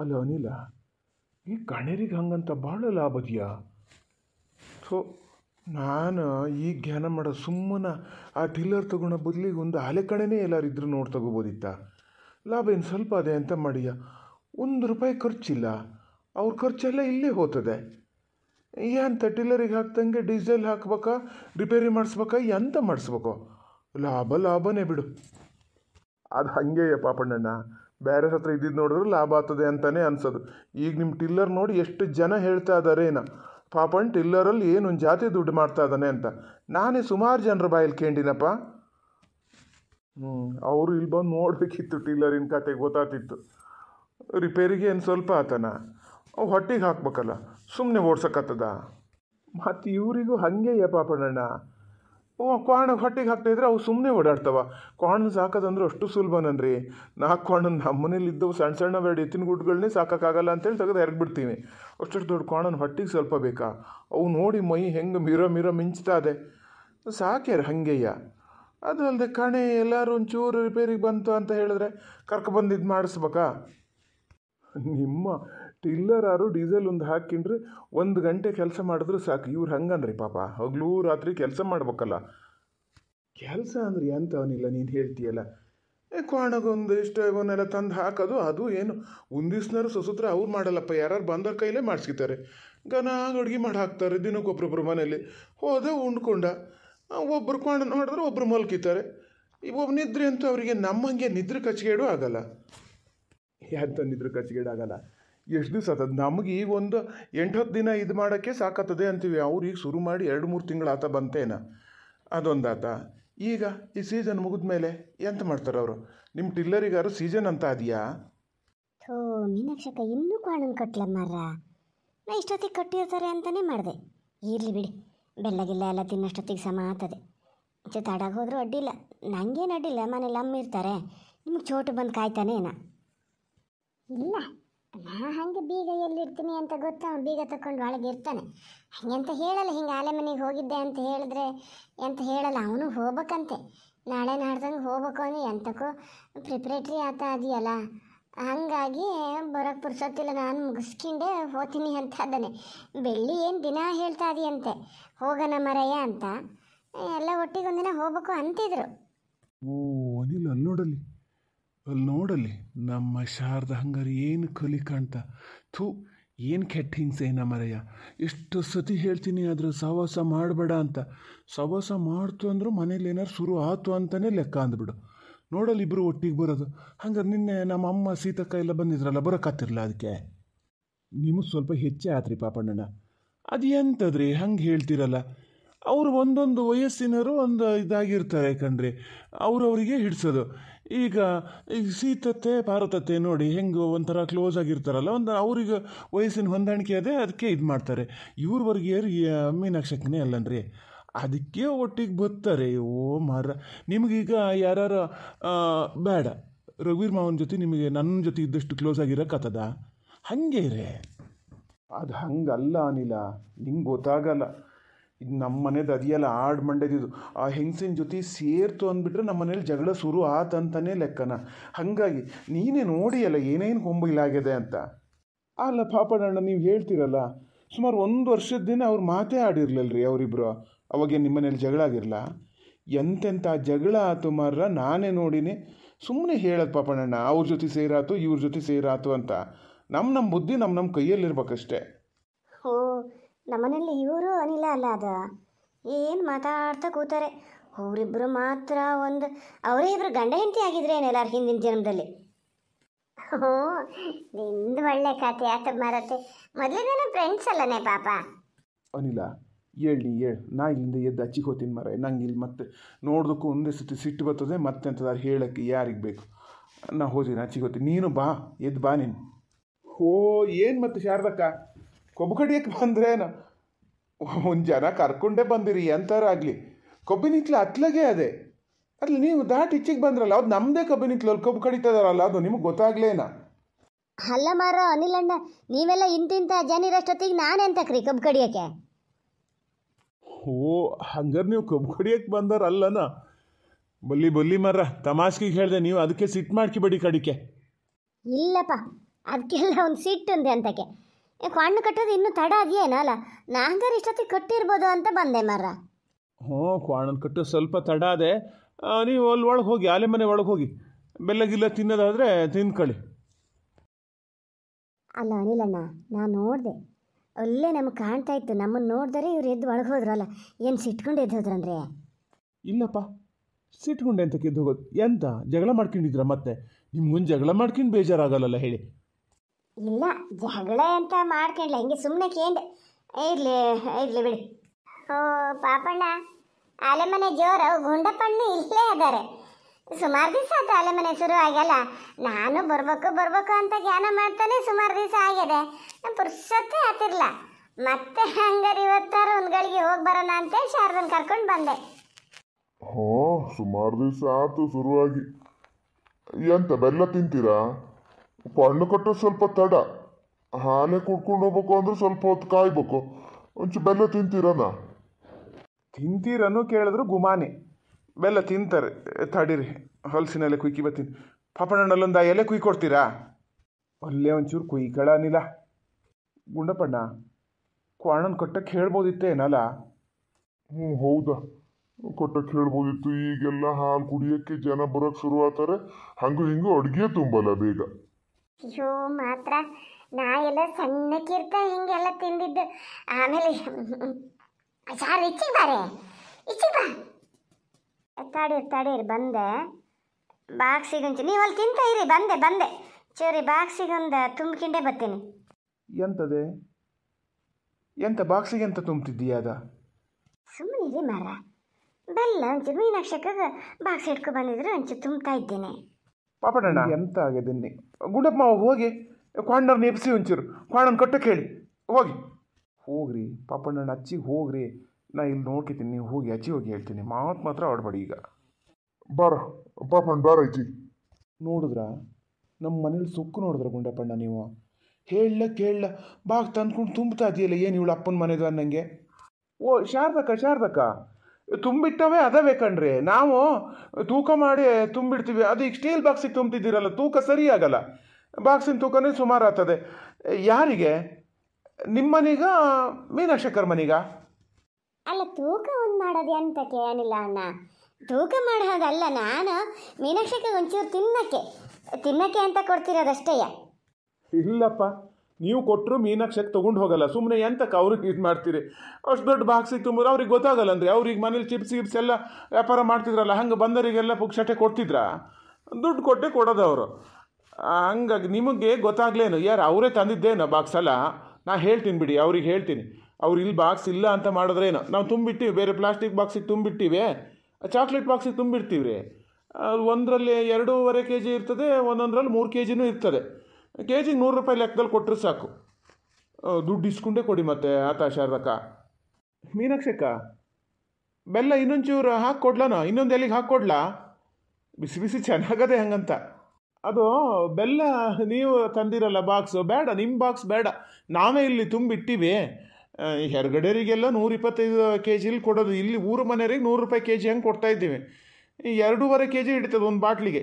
ಅಲ್ಲ ಅನಿಲ ಈ ಕಣೇರಿಗೆ ಹಂಗಂತ ಭಾಳ ಲಾಭ ಇದೆಯಾ ಸೊ ನಾನು ಈಗ ಧ್ಯಾನ ಮಾಡೋ ಸುಮ್ಮನೆ ಆ ಟಿಲ್ಲರ್ ತೊಗೊಳೋ ಬದಲಿಗೆ ಒಂದು ಆಲೆ ಕಡೆನೇ ಎಲ್ಲರೂ ಇದ್ರೂ ನೋಡಿ ತಗೋಬೋದಿತ್ತ ಲಾಭ ಏನು ಸ್ವಲ್ಪ ಅದೇ ಅಂತ ಮಾಡಿಯ ಒಂದು ರೂಪಾಯಿ ಖರ್ಚಿಲ್ಲ ಅವ್ರ ಖರ್ಚೆಲ್ಲ ಇಲ್ಲೇ ಹೋಗ್ತದೆ ಏನಂತ ಟಿಲ್ಲರಿಗೆ ಹಾಕ್ದಂಗೆ ಡೀಸೆಲ್ ಹಾಕ್ಬೇಕಾ ರಿಪೇರಿ ಮಾಡಿಸ್ಬೇಕಾ ಎಂತ ಮಾಡಿಸ್ಬೇಕು ಲಾಭ ಲಾಭನೇ ಬಿಡು ಅದು ಹಾಗೆಯೇ ಪಾಪಣ್ಣಣ್ಣ ಬೇರೆ ಹತ್ರ ಇದ್ದಿದ್ದು ನೋಡಿದ್ರೆ ಲಾಭ ಆಗ್ತದೆ ಅಂತಲೇ ಅನ್ಸೋದು ಈಗ ನಿಮ್ಮ ಟಿಲ್ಲರ್ ನೋಡಿ ಎಷ್ಟು ಜನ ಹೇಳ್ತಾ ಏನ ಪಾಪನ್ ಟಿಲ್ಲರಲ್ಲಿ ಏನೊಂದು ಜಾತಿ ದುಡ್ಡು ಮಾಡ್ತಾ ಇದ್ದಾನೆ ಅಂತ ನಾನೇ ಸುಮಾರು ಜನರ ಬಾಯಲ್ಲಿ ಕೇಂಡಿನಪ್ಪ ಹ್ಞೂ ಅವರು ಇಲ್ಲಿ ಬಂದು ನೋಡಬೇಕಿತ್ತು ಟಿಲ್ಲರಿನ ಕತೆ ಗೊತ್ತಾಗ್ತಿತ್ತು ರಿಪೇರಿಗೆ ಏನು ಸ್ವಲ್ಪ ಆತನ ಅವು ಹೊಟ್ಟಿಗೆ ಹಾಕ್ಬೇಕಲ್ಲ ಸುಮ್ಮನೆ ಓಡ್ಸೋಕತ್ತದ ಮತ್ತು ಇವರಿಗೂ ಹಾಗೇಯ ಪಾಪಣ್ಣಣ್ಣ ಓ ಹೊಟ್ಟಿಗೆ ಹೊಟ್ಟಿಗೆ ಹಾಕ್ತಾಯಿದ್ರೆ ಅವು ಸುಮ್ಮನೆ ಓಡಾಡ್ತಾವ ಕಾರ್ಣ ಸಾಕೋದಂದ್ರೆ ಅಷ್ಟು ರೀ ನಾಲ್ಕು ಕಾರ್ಣ ನಮ್ಮ ಇದ್ದವು ಸಣ್ಣ ಸಣ್ಣ ಎರಡು ಎತ್ತಿನ ಗುಡ್ಗಳನ್ನೇ ಸಾಕೋಕ್ಕಾಗಲ್ಲ ಅಂತೇಳಿ ತೆಗೆದು ಎರಗ್ಬಿಡ್ತೀನಿ ಅಷ್ಟು ದೊಡ್ಡ ಕ್ವಾಣನ ಹೊಟ್ಟಿಗೆ ಸ್ವಲ್ಪ ಬೇಕಾ ಅವು ನೋಡಿ ಮೈ ಹೆಂಗೆ ಮಿರ ಮಿರ ಮಿಂಚ್ತಾ ಇದೆ ಸಾಕ್ಯಾರ ಹಾಗೆಯ್ಯ ಅದು ಅಲ್ಲದೆ ಕಣೆ ಎಲ್ಲರೂ ಒಂಚೂರು ರಿಪೇರಿಗೆ ಬಂತು ಅಂತ ಹೇಳಿದ್ರೆ ಕರ್ಕೊಬಂದು ಇದು ಮಾಡಿಸ್ಬೇಕಾ ನಿಮ್ಮ ಟಿಲ್ಲರಾರು ಡೀಸೆಲ್ ಒಂದು ಹಾಕಿನ್ರಿ ಒಂದು ಗಂಟೆ ಕೆಲಸ ಮಾಡಿದ್ರೆ ಸಾಕು ಇವ್ರು ಹಂಗನ್ರಿ ಪಾಪ ಹಗಲೂ ರಾತ್ರಿ ಕೆಲಸ ಮಾಡ್ಬೇಕಲ್ಲ ಕೆಲಸ ಅಂದ್ರೆ ಅವನಿಲ್ಲ ನೀನು ಹೇಳ್ತೀಯಲ್ಲ ಕ್ವಾಣಗೊಂದು ಇಷ್ಟ ಇವನ್ನೆಲ್ಲ ತಂದು ಹಾಕೋದು ಅದು ಏನು ಒಂದಿಸ್ನಾರು ಸುಸೂತ್ರ ಅವ್ರು ಮಾಡಲ್ಲಪ್ಪ ಯಾರು ಬಂದ ಕೈಲೇ ಮಾಡಿಸ್ಕಿತಾರೆ ಗನಾಗ ಅಡುಗೆ ಮಾಡಿ ಹಾಕ್ತಾರೆ ದಿನಕ್ಕೊಬ್ರೊಬ್ರು ಮನೇಲಿ ಹೋದೆ ಉಂಡ್ಕೊಂಡ ಒಬ್ಬರು ಕಾಣ ಮಾಡಿದ್ರೆ ಒಬ್ಬರು ಮಲ್ಕಿತಾರೆ ಇವೊಬ್ಬ ನಿದ್ರೆ ಅಂತೂ ಅವರಿಗೆ ನಮ್ಮಂಗೆ ನಿದ್ರೆ ಕಚ್ಗೇಡು ಆಗಲ್ಲ ಎಂಥ ನಿದ್ರೆ ಆಗಲ್ಲ ಎಷ್ಟು ದಿವಸ ಆತದ ನಮಗೆ ಈಗ ಒಂದು ಎಂಟು ಹತ್ತು ದಿನ ಇದು ಮಾಡೋಕ್ಕೆ ಸಾಕತ್ತದೆ ಅಂತೀವಿ ಅವ್ರು ಈಗ ಶುರು ಮಾಡಿ ಎರಡು ಮೂರು ತಿಂಗಳು ಆತ ಬಂತೇನ ಅದೊಂದಾತ ಈಗ ಈ ಸೀಸನ್ ಮುಗಿದ ಮೇಲೆ ಎಂತ ಮಾಡ್ತಾರೆ ಅವರು ನಿಮ್ಮ ಟಿಲ್ಲರಿಗಾರು ಸೀಸನ್ ಅಂತ ಅದೆಯಾ ಓ ಮೀನಾಕ್ಷಕ್ಕ ಇನ್ನೂ ಕಾಣನ್ ಕಟ್ಲ ನಾ ಇಷ್ಟೊತ್ತಿಗೆ ಕಟ್ಟಿರ್ತಾರೆ ಅಂತಲೇ ಮಾಡಿದೆ ಇರಲಿ ಬಿಡಿ ಬೆಲ್ಲಗಿಲ್ಲ ಎಲ್ಲ ತಿನ್ನಷ್ಟೊತ್ತಿಗೆ ಸಮ ಆಗ್ತದೆ ತಾಡಾಗ ಹೋದರೂ ಅಡ್ಡಿಲ್ಲ ನನಗೇನು ಅಡ್ಡಿಲ್ಲ ಮನೇಲಿ ಅಮ್ಮ ಇರ್ತಾರೆ ನಿಮಗೆ ಚೋಟು ಬಂದು ಕಾಯ್ತಾನೇನ ಇಲ್ಲ ನಾ ಹಂಗೆ ಬೀಗ ಎಲ್ಲಿರ್ತೀನಿ ಅಂತ ಗೊತ್ತು ಅವನು ಬೀಗ ತಕೊಂಡು ಒಳಗೆ ಇರ್ತಾನೆ ಹಂಗೆ ಹೇಳಲ್ಲ ಹಿಂಗೆ ಆಲೆ ಮನೆಗೆ ಹೋಗಿದ್ದೆ ಅಂತ ಹೇಳಿದ್ರೆ ಅಂತ ಹೇಳಲ್ಲ ಅವನು ಹೋಗ್ಬೇಕಂತೆ ನಾಳೆ ನಾಡ್ದಂಗೆ ಹೋಗ್ಬೇಕು ಅಂದರೆ ಎಂತಕ್ಕೂ ಪ್ರಿಪ್ರೇಟ್ರಿ ಆತ ಅದೆಯಲ್ಲ ಹಂಗಾಗಿ ಬರೋಕ್ಕೆ ಪುರ್ಸೊತ್ತಿಲ್ಲ ನಾನು ಮುಗಿಸ್ಕೊಂಡೆ ಹೋಗ್ತೀನಿ ಅಂತ ಅದನ್ನೇ ಬೆಳ್ಳಿ ಏನು ದಿನ ಹೇಳ್ತಾ ಇದೆಯಂತೆ ಹೋಗೋಣ ಮರಯ್ಯ ಅಂತ ಎಲ್ಲ ಒಟ್ಟಿಗೆ ಒಂದಿನ ಹೋಗ್ಬೇಕು ಅಂತಿದ್ರು ಓ ಅನಿಲ್ ಅಲ್ಲಿ ನೋಡಲ್ಲಿ ಅಲ್ಲಿ ನೋಡಲಿ ನಮ್ಮ ಶಾರದ ಹಂಗಾರೆ ಏನು ಕಲಿ ಕಾಣ್ತಾ ಥೂ ಏನು ಕೆಟ್ಟ ಹಿಂಸೆ ನಮ್ಮರಯ್ಯ ಎಷ್ಟು ಸತಿ ಹೇಳ್ತೀನಿ ಆದ್ರೆ ಸವಾಸ ಮಾಡಬೇಡ ಅಂತ ಸವಾಸ ಮಾಡ್ತು ಅಂದರೂ ಮನೇಲಿ ಏನಾರು ಶುರು ಆಯ್ತು ಅಂತಲೇ ಲೆಕ್ಕ ಅಂದ್ಬಿಡು ನೋಡಲ್ಲಿ ಇಬ್ಬರು ಒಟ್ಟಿಗೆ ಬರೋದು ಹಂಗಾರೆ ನಿನ್ನೆ ನಮ್ಮ ಅಮ್ಮ ಸೀತಕ್ಕ ಎಲ್ಲ ಬಂದಿದ್ರಲ್ಲ ಬರೋಕ್ಕಾತಿರಲ್ಲ ಅದಕ್ಕೆ ನಿಮಗೆ ಸ್ವಲ್ಪ ಹೆಚ್ಚೇ ಆತ್ರಿ ಪಾಪಣ್ಣಣ್ಣ ಅದು ಎಂತದ್ರಿ ಹಂಗೆ ಹೇಳ್ತಿರಲ್ಲ ಅವರು ಒಂದೊಂದು ವಯಸ್ಸಿನವರು ಒಂದು ಇದಾಗಿರ್ತಾರೆ ಕಣ್ರಿ ಅವರವರಿಗೆ ಹಿಡಿಸೋದು ಈಗ ಈಗ ಸೀತತೆ ಪಾರತತೆ ನೋಡಿ ಹೆಂಗೆ ಒಂಥರ ಕ್ಲೋಸ್ ಆಗಿರ್ತಾರಲ್ಲ ಒಂದು ಅವ್ರಿಗೆ ವಯಸ್ಸಿನ ಹೊಂದಾಣಿಕೆ ಅದೇ ಅದಕ್ಕೆ ಇದು ಮಾಡ್ತಾರೆ ಇವ್ರ ವರ್ಗೀಯ ಅಲ್ಲನ್ರಿ ಅದಕ್ಕೆ ಒಟ್ಟಿಗೆ ಬರ್ತಾರೆ ಓ ಮಾರ ನಿಮಗೀಗ ಯಾರು ಬೇಡ ರಘುವೀರ್ ಮಾವನ ಜೊತೆ ನಿಮಗೆ ನನ್ನ ಜೊತೆ ಇದ್ದಷ್ಟು ಕ್ಲೋಸ್ ಆಗಿರೋಕ್ಕತ್ತದ ಹಂಗೆ ರೀ ಅದು ಹಂಗಲ್ಲ ಅನಿಲ ನಿಂಗೆ ಗೊತ್ತಾಗಲ್ಲ ಇದು ನಮ್ಮ ಮನೇದು ಅದಿಯಲ್ಲ ಆಡು ಮಂಡ್ಯದಿದು ಆ ಹೆಂಗಸಿನ ಜೊತೆ ಸೇರ್ತು ಅಂದ್ಬಿಟ್ರೆ ನಮ್ಮ ಮನೇಲಿ ಜಗಳ ಶುರು ಆತಂತಾನೆ ಲೆಕ್ಕನ ಹಾಗಾಗಿ ನೀನೇ ನೋಡಿಯಲ್ಲ ಏನೇನು ಕೊಂಬೈಲಾಗಿದೆ ಅಂತ ಅಲ್ಲ ಪಾಪಣ್ಣ ನೀವು ಹೇಳ್ತೀರಲ್ಲ ಸುಮಾರು ಒಂದು ವರ್ಷದ್ದಿನ ಅವ್ರ ಅವ್ರು ಮಾತೇ ಆಡಿರ್ಲಿಲ್ಲ ರೀ ಅವರಿಬ್ಬರು ಅವಾಗೇನು ನಿಮ್ಮ ಮನೇಲಿ ಜಗಳ ಆಗಿರಲ್ಲ ಎಂತೆಂಥ ಜಗಳ ಆತು ಮಾರ್ರ ನಾನೇ ನೋಡಿನಿ ಸುಮ್ಮನೆ ಹೇಳೋದು ಪಾಪಣ್ಣ ಅವ್ರ ಜೊತೆ ಸೇರಾತು ಇವ್ರ ಜೊತೆ ಸೇರಾತು ಅಂತ ನಮ್ಮ ನಮ್ಮ ಬುದ್ಧಿ ನಮ್ಮ ನಮ್ಮ ಕೈಯಲ್ಲಿರ್ಬೇಕಷ್ಟೇ ಓ ನಮ್ಮನೆಯಲ್ಲಿ ಇವರು ಅನಿಲ ಅಲ್ಲ ಅದು ಏನು ಮಾತಾಡ್ತಾ ಕೂತಾರೆ ಅವರಿಬ್ಬರು ಮಾತ್ರ ಒಂದು ಅವರೇ ಇಬ್ಬರು ಗಂಡ ಹೆಂಡತಿ ಆಗಿದ್ರೆ ಎಲ್ಲರ ಹಿಂದಿನ ಜನ್ಮದಲ್ಲಿ ಓ ನಿಂದು ಒಳ್ಳೆ ಕತೆ ಆತ ಮಾರತ್ತೆ ಮೊದಲಿಂದನೂ ಫ್ರೆಂಡ್ಸ್ ಅಲ್ಲನೇ ಪಾಪ ಅನಿಲ ಹೇಳಿ ಹೇಳಿ ನಾ ಇಲ್ಲಿಂದ ಎದ್ದು ಅಚ್ಚಿಗೆ ಹೋತೀನಿ ಮರ ನಂಗೆ ಇಲ್ಲಿ ಮತ್ತೆ ನೋಡೋದಕ್ಕೂ ಒಂದೇ ಸತಿ ಸಿಟ್ಟು ಬರ್ತದೆ ಮತ್ತೆ ಅಂತದಾರು ಹೇಳೋಕ್ಕೆ ಯಾರಿಗೆ ಬೇಕು ನಾ ಹೋದಿನಿ ಅಚ್ಚಿಗೆ ಹೋತೀನಿ ನೀನು ಬಾ ಎದ್ದು ಬಾ ನೀನು ಓ ಏನು ಮತ್ತೆ ಶಾರದಕ್ಕ ಕೊಬ್ಬು ಕಡಿಯಕ್ಕೆ ಬಂದ್ರೇನು ಒಂದು ಜನ ಕರ್ಕೊಂಡೇ ಬಂದಿರಿ ಎಂತಾರಾಗ್ಲಿ ಕೊಬ್ಬಿನಿತ್ಲು ಅತ್ಲಗೆ ಅದೇ ಅಲ್ಲಿ ನೀವು ದಾಟಿ ಇಚ್ಚಿಗೆ ಬಂದ್ರಲ್ಲ ಅದು ನಮ್ಮದೇ ಅಲ್ಲಿ ಕಬ್ಬು ಕಡಿತದಾರಲ್ಲ ಅದು ನಿಮಗೆ ಗೊತ್ತಾಗ್ಲೇನ ಅಲ್ಲ ಮಾರೋ ಅನಿಲ್ ಅಣ್ಣ ನೀವೆಲ್ಲ ಇಂತಿಂತ ಜನಿರಷ್ಟೊತ್ತಿಗೆ ನಾನು ಕಬ್ಬು ಕಡಿಯಕ್ಕೆ ಓ ಹಂಗಾರೆ ನೀವು ಕಬ್ಬು ಕಡಿಯಕ್ಕೆ ಬಂದರಲ್ಲನ ಬಲ್ಲಿ ಬಲ್ಲಿ ಮರ ತಮಾಷೆಗೆ ಹೇಳಿದೆ ನೀವು ಅದಕ್ಕೆ ಸಿಟ್ಟು ಮಾಡ್ಕಿಬಿಡಿ ಕಡಿಕೆ ಇಲ್ಲಪ್ಪ ಅದಕ್ಕೆಲ್ಲ ಒಂದು ಸಿಟ್ಟು ಅಂತಕ್ಕೆ ಯಾಕೆ ಹಣ್ಣು ಕಟ್ಟೋದು ಇನ್ನೂ ತಡ ಅದೇನಲ್ಲ ನಾಂಗಾರ ಇಷ್ಟೊತ್ತಿಗೆ ಕಟ್ಟಿರ್ಬೋದು ಅಂತ ಬಂದೆ ಮರ ಹ್ಞೂ ಕ್ವಾಣನ್ ಕಟ್ಟು ಸ್ವಲ್ಪ ತಡ ಅದೇ ನೀವು ಅಲ್ಲಿ ಒಳಗೆ ಹೋಗಿ ಆಲೆ ಮನೆ ಒಳಗೆ ಹೋಗಿ ಬೆಲ್ಲಗಿಲ್ಲ ತಿನ್ನೋದಾದರೆ ತಿನ್ಕೊಳ್ಳಿ ಅಲ್ಲ ಅನಿಲಣ್ಣ ನಾನು ನೋಡಿದೆ ಅಲ್ಲೇ ನಮಗೆ ಕಾಣ್ತಾ ಇತ್ತು ನಮ್ಮನ್ನು ನೋಡಿದರೆ ಇವ್ರು ಎದ್ದು ಒಳಗೆ ಹೋದ್ರಲ್ಲ ಏನು ಸಿಟ್ಕೊಂಡು ಎದ್ದು ಹೋದ್ರಂದ್ರೆ ಇಲ್ಲಪ್ಪ ಸಿಟ್ಕೊಂಡೆ ಅಂತ ಕಿದ್ದು ಹೋಗೋದು ಎಂತ ಜಗಳ ಮಾಡ್ಕೊಂಡಿದ್ರ ಮತ್ತೆ ನಿಮ್ಗೊಂದು ಜಗಳ ಮಾಡ್ಕೊಂಡು ಬೇಜಾರಾಗಲ್ಲಲ್ಲ ಹೇಳಿ ಇಲ್ಲ ಜಗಳ ಅಂತ ಮಾಡ್ಕೊಂಡ್ಲ ಹಿಂಗೆ ಸುಮ್ಮನೆ ಕೇಂದ್ ಇರಲಿ ಇರಲಿ ಬಿಡಿ ಓ ಪಾಪಣ್ಣ ಆಲೆಮನೆ ಜೋರು ಗುಂಡಪ್ಪಣ್ಣ ಇಲ್ಲೇ ಇದ್ದಾರೆ ಸುಮಾರು ದಿವಸ ಆಯ್ತು ಆಲೆಮನೆ ಶುರು ಆಗಲ್ಲ ನಾನು ಬರ್ಬೇಕು ಬರ್ಬೇಕು ಅಂತ ಧ್ಯಾನ ಮಾಡ್ತಾನೆ ಸುಮಾರು ದಿವಸ ಆಗಿದೆ ನಮ್ಮ ಪುರುಷತ್ತೇ ಆತಿರ್ಲ ಮತ್ತೆ ಹಂಗಾರೆ ಇವತ್ತಾರು ಒಂದು ಗಳಿಗೆ ಹೋಗಿ ಬರೋಣ ಅಂತ ಶಾರದನ್ ಕರ್ಕೊಂಡು ಬಂದೆ ಓ ಸುಮಾರು ದಿವಸ ಆತು ಶುರುವಾಗಿ ಎಂತ ಬೆಲ್ಲ ತಿಂತೀರಾ ಪಣ್ಣು ಕಟ್ಟೋ ಸ್ವಲ್ಪ ತಡ ಆನೆ ಕುಡ್ಕೊಂಡು ಹೋಗ್ಬೇಕು ಅಂದ್ರೆ ಸ್ವಲ್ಪ ಹೊತ್ತು ಕಾಯ್ಬೇಕು ಒಂಚು ಬೆಲ್ಲ ತಿಂತೀರನ ತಿಂತೀರನು ಕೇಳಿದ್ರು ಗುಮಾನೆ ಬೆಲ್ಲ ತಿಂತಾರೆ ತಡೀರಿ ಹೊಲಸಿನೆಲೆ ಕುಯ್ಕಿ ಬತ್ತೀನಿ ಪಾಪಣ್ಣನಲ್ಲೊಂದು ಎಲೆ ಕುಯ್ ಕೊಡ್ತೀರಾ ಅಲ್ಲೇ ಒಂಚೂರು ಕುಯ್ಕೊಳ್ಳನಿಲ್ಲ ಗುಂಡಪ್ಪಣ್ಣ ಕ್ವಾಣನ್ ಕೊಟ್ಟಕ್ಕೆ ಹೇಳ್ಬೋದಿತ್ತೆ ಏನಲ್ಲ ಹ್ಞೂ ಹೌದಾ ಕೊಟ್ಟಕ್ಕೆ ಹೇಳ್ಬೋದಿತ್ತು ಈಗೆಲ್ಲ ಹಾಲು ಕುಡಿಯೋಕ್ಕೆ ಜನ ಬರೋಕ್ಕೆ ಶುರು ಆತಾರೆ ಹಂಗೂ ಹಿಂಗೂ ಅಡುಗೆ ತುಂಬಲ್ಲ ಬೇಗ ಅಯ್ಯೋ ಮಾತ್ರ ನಾ ಎಲ್ಲ ಸಣ್ಣಕ್ಕಿರ್ತ ಹಿಂಗೆಲ್ಲ ತಿಂದಿದ್ದು ಆಮೇಲೆ ಸಾರ್ ಇಚ್ಚಿಗೆ ಬಾರೆ ಇಚ್ಚಿಗೆ ಬಾ ಎತ್ತಾಡಿ ಎತ್ತಾಡಿರಿ ಬಂದೆ ಬಾಕ್ಸಿಗುಂಚಿ ನೀವು ಅಲ್ಲಿ ತಿಂತ ಇರಿ ಬಂದೆ ಬಂದೆ ಚೂರಿ ಒಂದು ತುಂಬಿಕೊಂಡೆ ಬರ್ತೀನಿ ಎಂತದೆ ಎಂತ ಬಾಕ್ಸಿಗೆ ಎಂತ ತುಂಬ್ತಿದ್ದೀಯ ಅದ ಸುಮ್ಮನೆ ಮಾರ ಬಲ್ಲ ಒಂಚೂರು ಮೀನಾಕ್ಷಕ್ಕ ಬಾಕ್ಸ್ ಇಟ್ಕೊ ಬಂದಿದ್ರು ಒಂಚೂರು ತುಂಬ್ತಾ ಇದ್ದೇನೆ ಪಾಪಡಣ್ಣ ಎಂತ ಆಗಿದೆ ಗುಂಡಪ್ಪ ಹೋಗಿ ಕ್ವಾಂಡರ್ ನೆಪ್ಸಿ ಒಂಚೂರು ಕ್ವಾಂಡನ್ ಕಟ್ಟಕ್ಕೆ ಹೇಳಿ ಹೋಗಿ ಹೋಗ್ರಿ ಪಾಪಣ್ಣ ಅಚ್ಚಿಗೆ ಹೋಗ್ರಿ ನಾ ಇಲ್ಲಿ ನೋಡ್ಕಿತೀನಿ ನೀವು ಹೋಗಿ ಅಚ್ಚಿ ಹೋಗಿ ಹೇಳ್ತೀನಿ ಮಾತ್ ಮಾತ್ರ ಆಡ್ಬೇಡಿ ಈಗ ಬರೋ ಪಾಪಣ್ಣ ಬಾರ ಅಜ್ಜಿ ನೋಡಿದ್ರ ನಮ್ಮ ಮನೇಲಿ ಸುಕ್ಕು ನೋಡಿದ್ರ ಗುಂಡಪ್ಪಣ್ಣ ನೀವು ಹೇಳ ಕೇಳ ಬಾಗ್ ತಂದ್ಕೊಂಡು ತುಂಬ್ತಾ ಇದೆಯಲ್ಲ ಏನು ಇವಳು ಅಪ್ಪನ ಮನೆದ ಅನ್ನಂಗೆ ಓ ಶಾರದಕ್ಕ ಶಾರದಕ್ಕ ತುಂಬಿಟ್ಟವೇ ಅದೇ ಬೇಕಣ್ರಿ ನಾವು ತೂಕ ಮಾಡಿ ತುಂಬಿಡ್ತೀವಿ ಅದು ಈಗ ಸ್ಟೀಲ್ ಬಾಕ್ಸಿಗೆ ತುಂಬ್ತಿದ್ದೀರಲ್ಲ ತೂಕ ಸರಿಯಾಗಲ್ಲ ಬಾಕ್ಸಿನ ತೂಕನೇ ಸುಮಾರು ಆಗ್ತದೆ ಯಾರಿಗೆ ನಿಮ್ಮನೀಗ ಮೀನಾಕ್ಷಕರ್ ಮನೀಗ ಅಲ್ಲ ತೂಕ ಒಂದು ಮಾಡೋದು ಅಂತ ಏನಿಲ್ಲ ಅಣ್ಣ ತೂಕ ಮಾಡೋ ಹಾಗಲ್ಲ ನಾನು ಮೀನಾಕ್ಷಕ್ಕೆ ಒಂಚೂರು ತಿನ್ನಕ್ಕೆ ತಿನ್ನಕ್ಕೆ ಅಂತ ಕೊಡ್ತಿರೋದಷ್ಟೇ ಇಲ್ಲಪ್ಪ ನೀವು ಕೊಟ್ಟರು ಮೀನಾಕ್ಷಕ್ಕೆ ತೊಗೊಂಡು ಹೋಗಲ್ಲ ಸುಮ್ಮನೆ ಎಂತಕ್ಕೆ ಅವ್ರಿಗೆ ಇದು ಮಾಡ್ತೀರಿ ಅಷ್ಟು ದೊಡ್ಡ ಬಾಕ್ಸಿಗೆ ತುಂಬಿದ್ರೆ ಅವ್ರಿಗೆ ಗೊತ್ತಾಗಲ್ಲ ಅಂದರೆ ಅವ್ರಿಗೆ ಮನೇಲಿ ಚಿಪ್ಸ್ ಗಿಪ್ಸ್ ಎಲ್ಲ ವ್ಯಾಪಾರ ಮಾಡ್ತಿದ್ರಲ್ಲ ಹಂಗೆ ಬಂದರಿಗೆಲ್ಲ ಪುಕ್ಷಟೆ ಕೊಡ್ತಿದ್ರ ದುಡ್ಡು ಕೊಟ್ಟೆ ಕೊಡೋದು ಅವರು ಹಂಗಾಗಿ ನಿಮಗೆ ಗೊತ್ತಾಗಲೇನು ಯಾರು ಅವರೇ ತಂದಿದ್ದೇನೋ ಬಾಕ್ಸಲ್ಲ ನಾ ಹೇಳ್ತೀನಿ ಬಿಡಿ ಅವ್ರಿಗೆ ಹೇಳ್ತೀನಿ ಅವ್ರು ಇಲ್ಲಿ ಬಾಕ್ಸ್ ಇಲ್ಲ ಅಂತ ಮಾಡಿದ್ರೇನು ನಾವು ತುಂಬಿಟ್ಟಿವಿ ಬೇರೆ ಪ್ಲಾಸ್ಟಿಕ್ ಬಾಕ್ಸಿಗೆ ತುಂಬಿಟ್ಟಿವಿ ಚಾಕ್ಲೇಟ್ ಬಾಕ್ಸಿಗೆ ತುಂಬಿಡ್ತೀವಿ ರೀ ಒಂದರಲ್ಲಿ ಎರಡೂವರೆ ಕೆ ಜಿ ಇರ್ತದೆ ಒಂದೊಂದರಲ್ಲಿ ಮೂರು ಕೆ ಜಿನೂ ಇರ್ತದೆ ಕೆ ಜಿಗೆ ನೂರು ರೂಪಾಯಿ ಲೆಕ್ಕದಲ್ಲಿ ಕೊಟ್ಟರೆ ಸಾಕು ದುಡ್ಡು ಇಸ್ಕೊಂಡೇ ಕೊಡಿ ಮತ್ತೆ ಆತ ಶಾರದಕ್ಕ ಮೀನಾಕ್ಷಕ್ಕ ಬೆಲ್ಲ ಇನ್ನೊಂಚೂರು ಹಾಕ್ಕೊಡ್ಲಾನ ಇನ್ನೊಂದು ಎಲ್ಲಿಗೆ ಹಾಕ್ಕೊಡ್ಲಾ ಬಿಸಿ ಬಿಸಿ ಚೆನ್ನಾಗದೆ ಹಂಗಂತ ಅದು ಬೆಲ್ಲ ನೀವು ತಂದಿರಲ್ಲ ಬಾಕ್ಸು ಬೇಡ ನಿಮ್ಮ ಬಾಕ್ಸ್ ಬೇಡ ನಾವೇ ಇಲ್ಲಿ ತುಂಬಿಟ್ಟಿವಿ ಹೊರಗಡೆಯವರಿಗೆಲ್ಲ ನೂರಿಪ್ಪತ್ತೈದು ಕೆ ಜಿಲಿ ಕೊಡೋದು ಇಲ್ಲಿ ಊರು ಮನೆಯವರಿಗೆ ನೂರು ರೂಪಾಯಿ ಕೆ ಜಿ ಹಂಗೆ ಕೊಡ್ತಾಯಿದ್ದೀವಿ ಎರಡೂವರೆ ಕೆ ಜಿ ಹಿಡಿತದೆ ಒಂದು ಬಾಟ್ಲಿಗೆ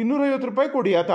ಇನ್ನೂರೈವತ್ತು ರೂಪಾಯಿ ಕೊಡಿ ಆತ